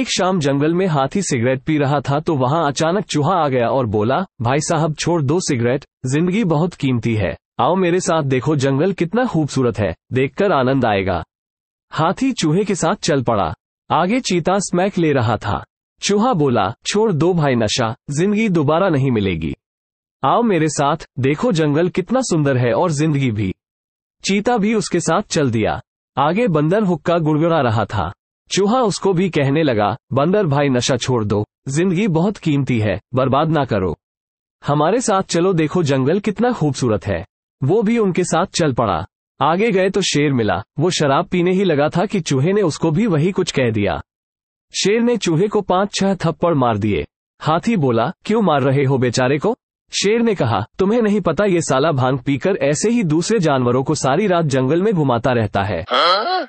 एक शाम जंगल में हाथी सिगरेट पी रहा था तो वहाँ अचानक चूहा आ गया और बोला भाई साहब छोड़ दो सिगरेट जिंदगी बहुत कीमती है आओ मेरे साथ देखो जंगल कितना खूबसूरत है देखकर आनंद आएगा हाथी चूहे के साथ चल पड़ा आगे चीता स्मैक ले रहा था चूहा बोला छोड़ दो भाई नशा जिंदगी दोबारा नहीं मिलेगी आओ मेरे साथ देखो जंगल कितना सुंदर है और जिंदगी भी चीता भी उसके साथ चल दिया आगे बंदर हुक्का गुड़गुड़ा रहा था चूहा उसको भी कहने लगा बंदर भाई नशा छोड़ दो जिंदगी बहुत कीमती है बर्बाद ना करो हमारे साथ चलो देखो जंगल कितना खूबसूरत है वो भी उनके साथ चल पड़ा आगे गए तो शेर मिला वो शराब पीने ही लगा था कि चूहे ने उसको भी वही कुछ कह दिया शेर ने चूहे को पांच छह थप्पड़ मार दिए हाथी बोला क्यों मार रहे हो बेचारे को शेर ने कहा तुम्हें नहीं पता ये साला भांग पीकर ऐसे ही दूसरे जानवरों को सारी रात जंगल में घुमाता रहता है हाँ?